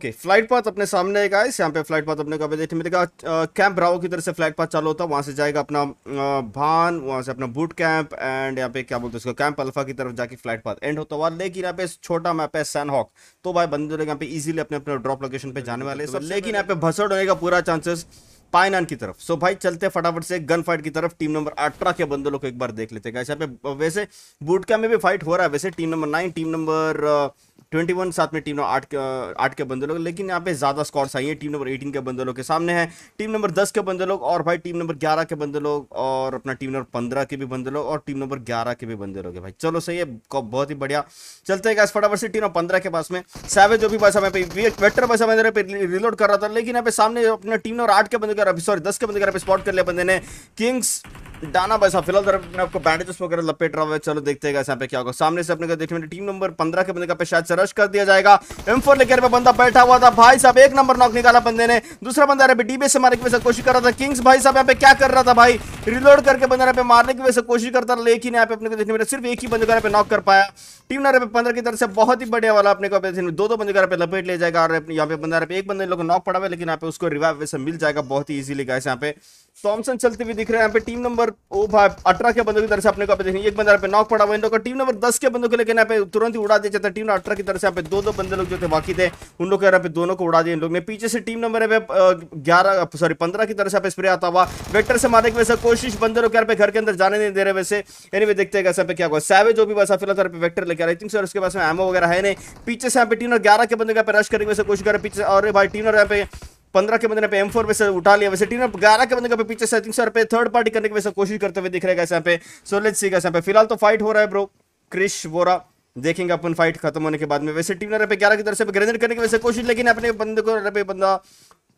okay flight path अपने सामने आएगा इस यहाँ पे फ्लाइट पाथ अपने का देखने मिलेगा कैंप राव की तरफ से फ्लाइट पाथ चालू होता है वहाँ से जाएगा अपना भान वहाँ से अपना बूट कैंप एंड यहाँ पे क्या बोलते हैं उसको कैंप अल्फा की तरफ जाके फ्लाइट पाथ एंड होता हुआ लेकिन यहाँ पे छोटा मैप है सैनहॉक तो भाई बंदे जो यहाँ पे इजीली अपने अपने ड्रॉप लोकेशन पर जाने वाले हैं लेकिन यहाँ पे भसड़ होने का पूरा चांसेस पाइनान की तरफ सो so भाई चलते फटाफट से गन फाइट की तरफ टीम नंबर अठारह के बंदों को एक बार देख लेते हैं यहाँ पे वैसे बूट कैंप में भी फाइट हो रहा है वैसे team number nine team number twenty one साथ में टीम नंबर आठ के आठ के बंदे लोग लेकिन यहाँ पे ज़्यादा स्कॉर्स आई है टीम नंबर एटीन के बंदे लोग के सामने है टीम नंबर दस के बंदे लोग और भाई टीम नंबर ग्यारह के बंदे लोग और अपना टीम नंबर पंद्रह के भी बंदे लोग और टीम नंबर ग्यारह के भी बंदे लोग भाई चलो सही है बहुत ही बढ़िया चलते हैं फटाफट से टीम नंबर पंद्रह के पास में सैवे जो भी पैसा मैं पैसा मैंने रिलोड कर रहा था लेकिन यहाँ पे सामने अपने टीम नंबर आठ के बंदे सॉरी दस के बंदे स्पॉट कर लिया बंदे ने किंग्स डाना भाई साहब फिलहाल अपने आपको बैंडेजेस वगैरह लपेट रहा है चलो देखते हैं यहाँ पे क्या होगा सामने से अपने का देखने टीम नंबर पंद्रह के बंदे का पे शायद से कर दिया जाएगा एम फोर लेकर बंदा बैठा हुआ था भाई साहब एक नंबर नॉक निकाला बंदे ने दूसरा बंदा रहा डीबे से मारने की वजह से कोशिश कर रहा था किंग्स भाई साहब यहाँ पे क्या कर रहा था भाई रिलोड करके बंदा यहाँ पे मारने की वजह से कोशिश करता था लेकिन यहाँ पे अपने को देखने में सिर्फ एक ही बंदे का नॉक कर पाया टीम नंबर पंद्रह की तरफ से बहुत ही बढ़िया वाला अपने को दो दो बंदे का पे लपेट ले जाएगा और यहाँ पे बंदा एक बंदे लोग नॉक पड़ा हुआ लेकिन यहाँ पे उसको रिवाइव वैसे मिल जाएगा बहुत ही इजीली गाइस यहाँ पे थॉमसन चलते हुए दिख रहे हैं यहाँ पे टीम नंबर ओ भाई अठारह के बंदों की तरफ से अपने को पे देखेंगे एक बंदा पे नॉक पड़ा हुआ इन लोग का टीम नंबर दस के बंदों को लेकर यहाँ पे तुरंत ही उड़ा दिया जाता है टीम अठारह की तरफ से यहाँ पे दो दो बंदे लोग जो थे बाकी थे उन लोग यहाँ पे दोनों को उड़ा दिया इन लोग ने पीछे से टीम नंबर है ग्यारह सॉरी पंद्रह की तरफ से यहाँ स्प्रे आता हुआ वेक्टर से मारने की वजह कोशिश बंदे लोग यहाँ पे घर के अंदर जाने नहीं दे रहे वैसे यानी वे देखते हैं कैसा पे क्या हुआ सैवे जो भी वैसा फिलहाल पे वेक्टर लेकर आई थिंक सर उसके पास में एमओ वगैरह है नहीं पीछे से यहाँ पे टीम नंबर ग्यारह के बंदों यहाँ पे रश करने की वजह कोशिश कर रहे पीछे और भाई टीम नंबर यहाँ पे पंद्रह के बंदे ने पे एम फोर वैसे उठा लिया वैसे टीम ग्यारह के बंदे का पीछे सेटिंग सर पे थर्ड पार्टी करने की वैसे कोशिश करते हुए दिख रहेगा यहाँ पे सो लेट्स सी यहाँ पे फिलहाल तो फाइट हो रहा है ब्रो क्रिश वोरा देखेंगे अपन फाइट खत्म होने के बाद में वैसे टीम ने पे ग्यारह की तरफ से ग्रेनेड करने की वैसे कोशिश लेकिन अपने बंदे को पे बंदा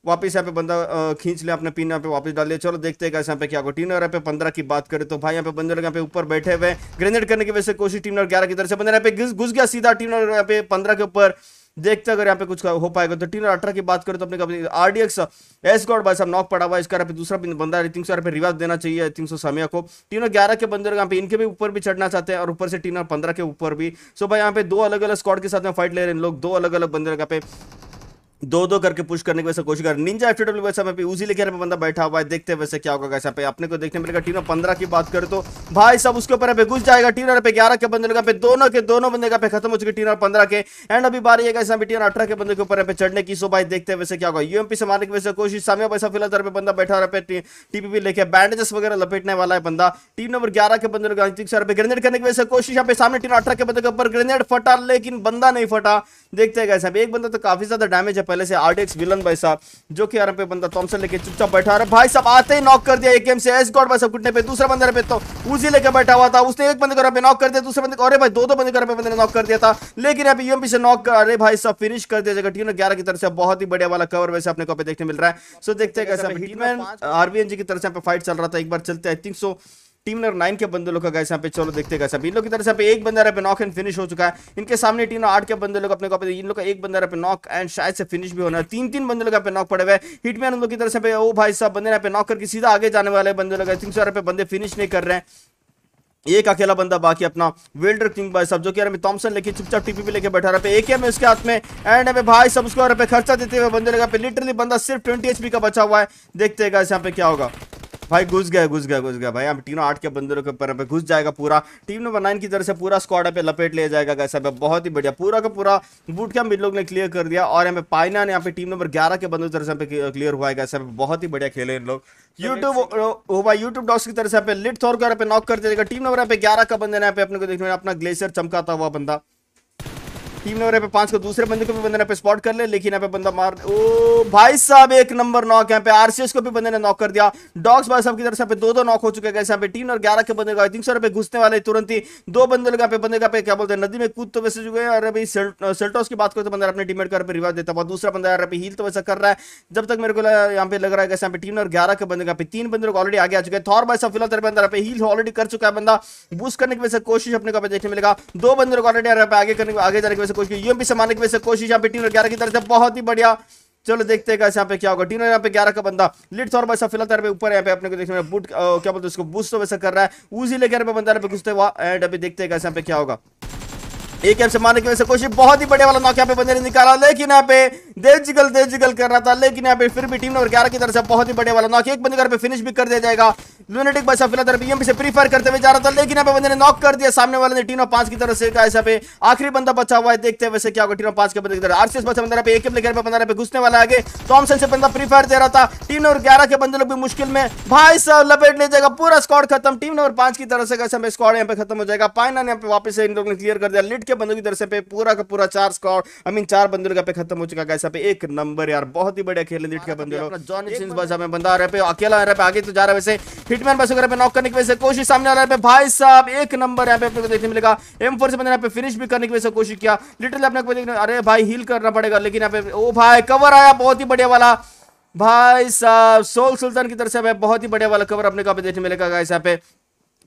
वापस यहाँ पे बंदा खींच लिया अपने पिन यहाँ पे वापस डाल लिया चलो देखते हैं यहाँ पे क्या होगा टीम यहाँ पे पंद्रह की बात करें तो भाई यहाँ पे बंदे लोग यहाँ पे ऊपर बैठे हुए ग्रेनेड करने की वैसे कोशिश टीम नंबर ग्यारह की तरफ से बंदे यहाँ पे घुस गया सीधा टीम यहाँ पे पंद्रह के ऊपर देखते अगर यहाँ पे कुछ हो पाएगा तो तीन और अठारह की बात करें तो अपने R D X S god भाई साहब नॉक पड़ा हुआ इसका पे दूसरा बंदा आई थिंक सो पे रिवाज देना चाहिए तीन सौ समय सामिया को तीनों ग्यारह के बंदे यहाँ पे इनके भी ऊपर भी चढ़ना चाहते हैं और ऊपर से तीन और पंद्रह के ऊपर भी सो भाई यहाँ पे दो अलग अलग स्कॉड के साथ में फाइट ले रहे हैं लोग दो अलग अलग बंदे यहाँ पे दो दो करके पुश करने की वैसे कोशिश कर निंजा एफ डब्ल्यू वैसे मैं यूजी लेके बंदा बैठा हुआ है देखते हैं वैसे क्या होगा कैसा पे अपने को देखने मिलेगा टीम पंद्रह की बात करें तो भाई सब उसके ऊपर पे घुस जाएगा टीम पे ग्यारह के बंदे पे दोनों के दोनों बंदे का पे खत्म हो चुकी टीम पंद्रह के एंड अभी बार ये कैसे टीम अठारह के बंदे के ऊपर पे चढ़ने की सो भाई देखते हैं वैसे क्या होगा यूएमपी से मारने की वैसे कोशिश सामने वैसा फिलहाल तरह पे बंदा बैठा रहा पे टीपीपी लेके बैंडेजेस वगैरह लपेटने वाला है बंदा टीम नंबर ग्यारह के बंदे अंतिम सर पे ग्रेनेड करने की वैसे कोशिश यहाँ पे सामने टीम अठारह के बंदे के ऊपर ग्रेनेड फटा लेकिन बंदा नहीं फटा देखते हैं कैसे एक बंदा तो काफी ज्यादा डैमेज है पहले से आरडीएक्स विलन भाई साहब जो कि यार पे बंदा थॉमसन लेके चुपचाप बैठा रहा भाई साहब आते ही नॉक कर दिया एक गेम से एस गॉड भाई साहब घुटने पे दूसरा बंदा पे तो उसी लेके बैठा हुआ था उसने एक बंद को पे नॉक कर दिया दूसरे बंद अरे भाई दो दो बंद को पे बंदे ने नॉक कर दिया था लेकिन यहाँ पे यूएमपी से नॉक अरे भाई साहब फिनिश कर दिया जाएगा टीम ग्यारह की तरफ से बहुत ही बढ़िया वाला कवर वैसे अपने को देखने मिल रहा है सो देखते हैं कैसे आरबीएनजी की तरफ से यहाँ पे फाइट चल रहा था एक बार चलते I think so team number nine के बंदे लोग का गैस यहाँ पे चलो देखते गए इन लोग की तरफ पे एक बंदा रहा पे नॉक एंड फिनिश हो चुका है इनके सामने टीम आठ के बंदे लोग अपने को इन लोग का एक बंदा रहा पे नॉक एंड शायद से फिनिश भी होना है तीन तीन बंदे लोग यहाँ पे नॉक पड़े हुए हिटमैन उन लोग की तरफ से ओ भाई साहब बंदे यहाँ पे नॉक करके सीधा आगे जाने वाले बंदे लोग तीन सौ पे बंदे फिनिश नहीं कर रहे हैं एक अकेला बंदा बाकी अपना वेल्डर किंग भाई साहब जो कि अरे थॉमसन लेके चुपचाप टीपी भी लेके बैठा रहा पे एक एम उसके हाथ में एंड अबे भाई सब उसको पे खर्चा देते हुए बंदे लगा पे लिटरली बंदा सिर्फ ट्वेंटी एचपी का बचा हुआ है देखते हैं गाइस यहाँ पे क्या होगा भाई घुस गया घुस गया घुस गया भाई हम तीनों आठ के बंदरों के ऊपर घुस जाएगा पूरा टीम नंबर नाइन की तरफ से पूरा स्क्वाड पे लपेट ले जाएगा गैस अब बहुत ही बढ़िया पूरा का पूरा बूट क्या लोग ने क्लियर कर दिया और हमें पाइना ने यहाँ पे टीम नंबर ग्यारह के बंदों की तरफ से क्लियर हुआ है गैस बहुत ही बढ़िया खेले इन लोग यूट्यूब वो भाई यूट्यूब डॉक्स की तरफ से लिट नॉक कर देगा टीम नंबर यहाँ पे ग्यारह का बंदा यहाँ पे अपने को देखने अपना ग्लेशियर चमकाता हुआ बंदा टीम नंबर पे पांच को दूसरे बंदे को भी बंदे ने पे स्पॉट कर ले लेकिन यहाँ पे बंदा मार ओ भाई साहब एक नंबर नॉक यहाँ पे आरसीएस को भी बंदे ने नॉक कर दिया डॉग्स भाई साहब की तरफ से दो दो नॉक हो चुके हैं यहाँ पे टीम और ग्यारह के बंदे तीन सौ रुपए घुसने वाले तुरंत ही दो बंदे लोग यहाँ पे बंदे का पे क्या बोलते हैं नदी में कूद तो वैसे चुके हैं और अभी सेल्टोस की बात करते बंदा अपने टीम का पे रिवाज देता हुआ दूसरा बंदा यार हील तो वैसा कर रहा है जब तक मेरे को यहाँ पे लग रहा है यहाँ पे टीम और ग्यारह के बंदे का तीन बंदे लोग ऑलरेडी आगे आ चुके हैं थॉर भाई साहब फिलहाल तरफ अंदर पे हील ऑलरेडी कर चुका है बंदा बूस्ट करने की वजह से कोशिश अपने को देखने मिलेगा दो बंदे लोग ऑलरेडी आगे करने आगे जाने की से कोशिश की यूएमपी से मारने की वजह से कोशिश यहाँ पे टीम ग्यारह की तरफ से बहुत ही बढ़िया चलो देखते हैं यहाँ पे क्या होगा टीनो यहाँ पे ग्यारह का बंदा लिट और वैसा फिलहाल तरह ऊपर यहाँ पे अपने को देखने बुट क्या बोलते हैं उसको बूस्ट तो वैसा कर रहा है उसी ले यहाँ बंदा यहाँ पे घुसते हुआ एंड अभी देखते हैं यहाँ पे क्या होगा एक एम से मारने की वजह से कोशिश बहुत ही बड़े वाला नॉक यहाँ पे बंदे ने निकाला लेकिन यहाँ पे देव जिगल देव जिगल कर रहा था लेकिन यहाँ पे फिर भी टीम नंबर ग्यारह की तरफ से बहुत ही बड़े वाला नॉक एक बंदे घर पे फिनिश भी कर दिया जाएगा लूनेटिक भाई साहब फिलहाल बीएमपी से प्रीफायर करते हुए जा रहा था लेकिन यहाँ पे बंदे ने नॉक कर दिया सामने वाले ने टीनो पांच की तरफ से का ऐसा पे आखिरी बंदा बचा हुआ है देखते हैं वैसे क्या होगा टीनो पांच के बंदे की तरफ आरसीएस बचा बंदा पे एक लेकर बंदा पे घुसने वाला आगे टॉमसन से बंदा प्रीफायर दे रहा था टीम नंबर ग्यारह के बंदे लोग भी मुश्किल में भाई साहब लपेट ले जाएगा पूरा स्कॉड खत्म टीम नंबर पांच की तरफ से कैसे हमें स्कॉड यहाँ पे खत्म हो जाएगा पाइना ने यहाँ पे वापस इन लोगों ने क्लियर कर दिया लिट के बंदों की तरफ से पूरा का पूरा चार स्कॉड आई मीन चार बंदे लोग यहाँ पे खत्म हो चुका कैसे पे एक नंबर यार बहुत ही बढ़िया खेल लिट के हाँ, बंदे लोग जॉन बंदा रहे अकेला आगे तो जा रहा है वैसे हिटमैन बस वगैरह पे नॉक करने की वजह से कोशिश सामने आ रहा है भाई साहब एक नंबर यहाँ पे अपने को देखने मिलेगा एम फोर से बंद यहाँ पे फिनिश भी करने की वजह से कोशिश किया लिटरली अपने को देखने अरे भाई हील करना पड़ेगा लेकिन यहाँ पे ओ भाई कवर आया बहुत ही बढ़िया वाला भाई साहब सोल सुल्तान की तरफ से बहुत ही बढ़िया वाला कवर अपने को देखने मिलेगा यहाँ पे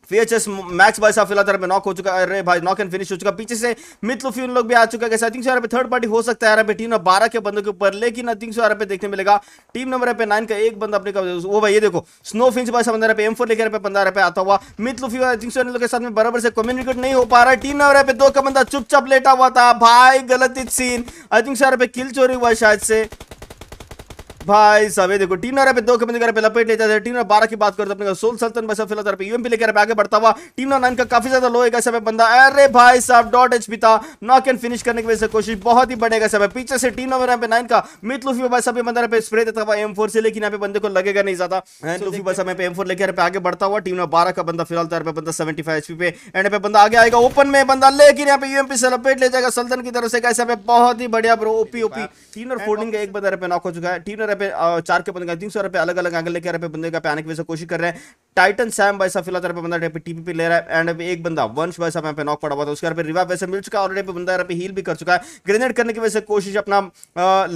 फीएचएस मैक्स भाई साहब फिलहाल पे नॉक हो चुका है अरे भाई नॉक एंड फिनिश हो चुका पीछे से मितलुफी उन लोग भी आ चुका है आई थिंक पे थर्ड पार्टी हो सकता है यहाँ पे टीम नंबर बारह के बंदों के ऊपर लेकिन आई थिंक पे देखने मिलेगा टीम नंबर पे नाइन का एक बंदा अपने वो भाई ये देखो स्नो फिंच भाई साहब पे एम फोर लेकर पंद्रह बंदा पे आता हुआ मितलुफी आई थिंक लोग के साथ में बराबर से कम्युनिकेट नहीं हो पा रहा है टीम नंबर पे दो का बंदा चुपचाप लेटा हुआ था भाई गलत सीन आई थिंक पे किल चोरी हुआ शायद से भाई साहब ये देखो टीम नारे पे दो के बंदे पे लपेट ले जाते हैं टीम बारह की बात करते अपने सोल सल्तन बस फिलहाल फिलहाल यूएमपी लेकर आगे बढ़ता हुआ टीम नाइन का काफी ज्यादा लो है सब बंदा अरे भाई साहब डॉट एच पी था नॉक एंड फिनिश करने की वजह से कोशिश बहुत ही बढ़ेगा सब पीछे से टीम नंबर पे नाइन का मित लुफी भाई साहब बंदा पे स्प्रे देता हुआ एम फोर से लेकिन यहाँ पे बंदे को लगेगा नहीं ज्यादा लुफी बस हमें एम फोर लेकर आगे बढ़ता हुआ टीम नंबर बारह का बंदा फिलहाल तौर पर बंदा सेवेंटी फाइव एचपी पे एंड पे बंदा आगे आएगा ओपन में बंदा लेकिन यहाँ पे यूएमपी से लपेट ले जाएगा सल्तन की तरफ से कैसे बहुत ही बढ़िया ब्रो ओपी ओपी टीम और फोर्डिंग का एक बंदा पे नॉक हो चुका है टीम पे चार के ऊपर तीन सौ रुपए अलग अलग एंगल लेकर बंदे का पे आने की वजह से कोशिश कर रहे हैं टाइटन सैम भाई साहब फिलहाल यहाँ पे बंदा यहाँ पे टीपीपी ले रहा है एंड पे एक बंदा वंश भाई साहब यहाँ पे नॉक पड़ा हुआ था उसके यहाँ पे रिवाइव वैसे मिल चुका है और यहाँ पे बंदा यहाँ पे हील भी कर चुका है ग्रेनेड करने की वैसे कोशिश अपना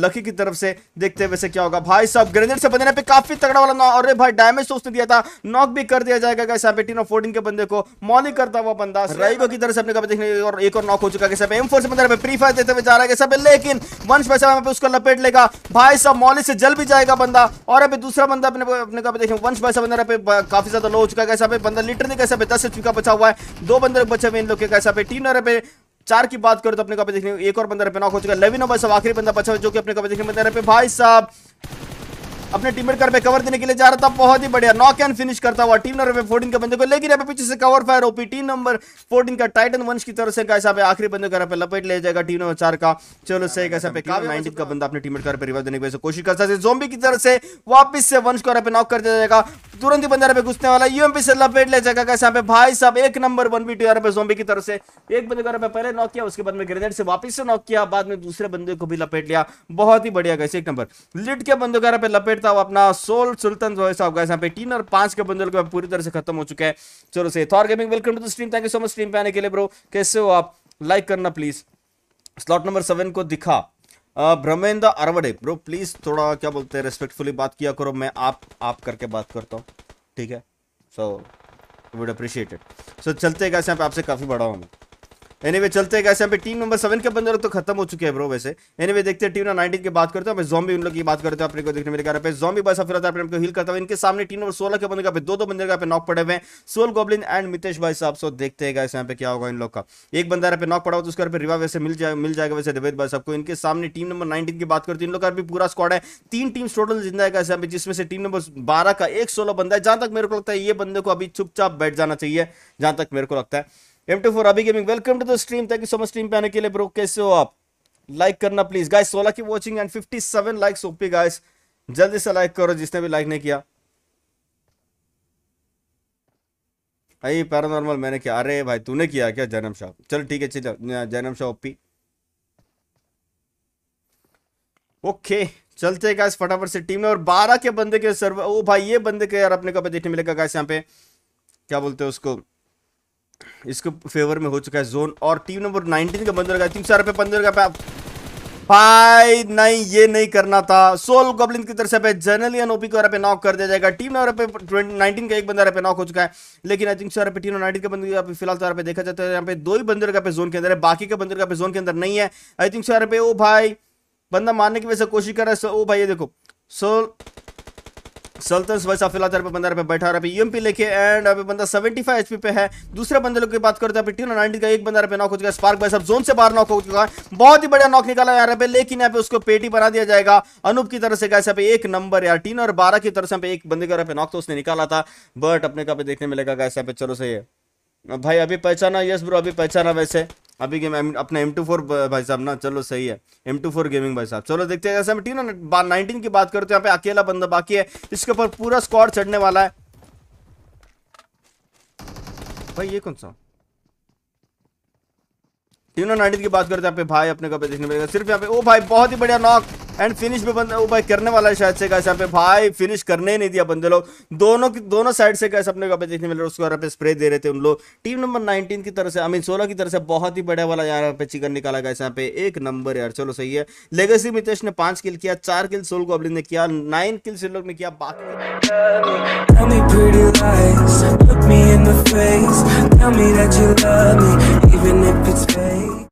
लकी की तरफ से देखते हैं वैसे क्या होगा भाई साहब ग्रेनेड से बंदे यहाँ पे काफी तगड़ा वाला नॉक अरे भाई डैमेज तो उसने दिया था नॉक भी कर दिया जाएगा कैसे यहाँ पे टीन ऑफ फोर्टीन के बंदे को मॉली करता हुआ बंदा राइगो की तरफ से अपने देखने और एक और नॉक हो चुका है कैसे एम फोर से बंदा फ्री फायर देते हुए जा रहा है कैसे लेकिन वंश भाई साहब यहाँ उसको लपेट लेगा भाई साहब मॉली से जल भी जाएगा बंदा और अभी दूसरा बंदा अपने अपने देखने वंश भाई साहब बंदा काफी काफी ज्यादा लो हो चुका है कैसा पे लीटर लिटरली कैसा पे दस एच का बचा हुआ है दो बंदर बचे हुए इन लोग के कैसा पे टीम नर पे चार की बात करो तो अपने को देखने एक और बंदर पे नॉक हो चुका है लेवी नंबर साहब आखिरी बंदा बचा हुआ जो कि अपने को देखने बंदर पे भाई साहब अपने टीम कर पे कवर देने के लिए जा रहा था बहुत ही बढ़िया नॉक एंड फिनिश करता हुआ टीम नंबर फोर्टीन के बंदे को लेकिन यहाँ पे पीछे से cover fire OP team number fourteen का टाइटन वंश की तरफ से कैसा पे आखिरी बंदे का लपेट ले जाएगा टीम नंबर चार का चलो सही कैसा पे काफी का बंदा अपने टीम कर पे रिवाइव देने की कोशिश करता है जोम्बी की तरफ से वापिस से वंश को नॉक कर दिया जाएगा तुरंत ही बंदा पे घुसने वाला यूएमपी से लपेट ले जाएगा कैसे पे भाई साहब एक नंबर वन बी टू पे की तरफ से एक बंदे को पहले नॉक किया उसके बाद में ग्रेनेड से वापिस से नॉक किया बाद में दूसरे बंदे को भी लपेट लिया बहुत ही बढ़िया कैसे एक नंबर लिट के बंदे को पे लपेट क्रिकेट था वो अपना सोल सुल्तान जो है साहब यहाँ पे टीन और पांच के बंदल को पूरी तरह से खत्म हो चुका है चलो से Thor gaming welcome to the stream thank you so much stream पे आने के लिए ब्रो कैसे हो आप लाइक करना प्लीज स्लॉट नंबर सेवन को दिखा ब्रह्मेंद्र अरवडे ब्रो प्लीज थोड़ा क्या बोलते हैं रेस्पेक्टफुली बात किया करो मैं आप आप करके बात करता हूँ ठीक है so would appreciate it so चलते हैं यहाँ पे आपसे काफ़ी बड़ा हूँ एनीवे चलते हैं कैसे पे टीम नंबर सेवन के लोग तो खत्म हो चुके हैं ब्रो वैसे एनीवे देखते हैं टीम नंबर नाइनटीन की बात करते हैं जॉम्बी उन लोग की बात करते हैं अपने को देखने मिलेगा पे जॉम्बी बस फिर तो अपने को हिल करता है इनके सामने टीम नंबर सोलह के बंदर पे दो दो बंदे पे नॉक पड़े हुए हैं सोल गोबलिन एंड मितेश भाई साहब सो देखते हैं कैसे यहाँ पे क्या होगा इन लोग का एक बंदा पे नॉक पड़ा हो तो उसके रिवा वैसे मिल जाए मिल जाएगा वैसे रिवेद भाई साहब को इनके सामने टीम नंबर नाइनटीन की बात करते हैं इन लोग का भी पूरा स्क्वाड है तीन टीम टोटल जिंदा है कैसे जिसमें से टीम नंबर बारह का एक सोलह बंदा है जहां तक मेरे को लगता है ये बंदे को अभी चुपचाप बैठ जाना चाहिए जहां तक मेरे को लगता है एम टू फोर अभी gaming welcome to the stream thank you so much stream पे आने के लिए ब्रो कैसे हो आप लाइक करना प्लीज गाइस सोलह की watching and fifty seven like OP guys जल्दी से लाइक करो जिसने भी लाइक नहीं किया अरे पैरानॉर्मल मैंने किया अरे भाई तूने किया क्या जैनम शाह चल ठीक है चलो जैनम शाह ओपी ओके चलते गाइस फटाफट से टीम में और बारह के बंदे के सर्वर ओ भाई ये बंदे के यार अपने को देखने मिलेगा गाइस यहाँ पे क्या बोलते हैं उसको इसके फेवर में हो चुका है जोन और टीम नंबर 19 का बंदर का तीन सौ रुपए बंदर का भाई नहीं ये नहीं करना था सोल गोबलिन की तरफ से जनरली एन ओपी को पे नॉक कर दिया जाएगा टीम नंबर पे नाइनटीन का एक बंदर पे नॉक हो चुका है लेकिन आई थिंक सर पे टीम नाइनटीन का बंदर पे फिलहाल तौर तो पे देखा जाता है यहाँ पे दो ही बंदर का पे जोन के अंदर है बाकी का बंदर का पे जोन के अंदर नहीं है आई थिंक सर पे ओ भाई बंदा मारने की वजह से कोशिश कर रहा है ओ भाई ये देखो सोल सल्तन भाई साहब फिलहाल पे बंदा पे बैठा रहा है यूएम पी लेके एंड अभी बंदा 75 फाइव एचपी पे है दूसरे बंदे लोग की बात करते हैं टीना नाइनटी का एक बंदा पे नॉक हो चुका है स्पार्क भाई साहब जोन से बाहर नॉक हो चुका है बहुत ही बढ़िया नॉक निकाला यार पे लेकिन यहाँ पे उसको पेटी बना दिया जाएगा अनूप की तरफ से कैसे पे एक नंबर यार टीन और बारह की तरफ से एक बंदे का रहा नॉक तो उसने निकाला था बट अपने का देखने मिलेगा कैसे पे चलो सही है भाई अभी पहचाना यस ब्रो अभी पहचाना वैसे अभी गेम अपना एम टू फोर भाई साहब ना चलो सही है एम टू फोर गेमिंग भाई साहब चलो देखते हैं जैसे हम टीम नाइनटीन की बात करते हैं यहाँ पे अकेला बंदा बाकी है इसके ऊपर पूरा स्क्वाड चढ़ने वाला है भाई ये कौन सा टीनो नाइनटीन की बात करते हैं यहाँ पे भाई अपने कपड़े देखने मिलेगा सिर्फ यहाँ पे ओ भाई बहुत ही बढ़िया नॉक एंड फिनिश भी बंदा भाई करने वाला है शायद से कैसे यहाँ पे भाई फिनिश करने ही नहीं दिया बंदे लोग दोनों की दोनों साइड से कैसे अपने को देखने मिल रहा उसको यहाँ पे स्प्रे दे रहे थे उन लोग टीम नंबर नाइनटीन की तरफ से आई मीन सोलह की तरफ से बहुत ही बड़ा वाला यहाँ पे चिकन निकाला गया यहाँ पे एक नंबर यार चलो सही है लेगेसी मितेश ने पांच किल किया चार किल सोल गोबलिन ने किया नाइन किल से लोग ने किया बाकी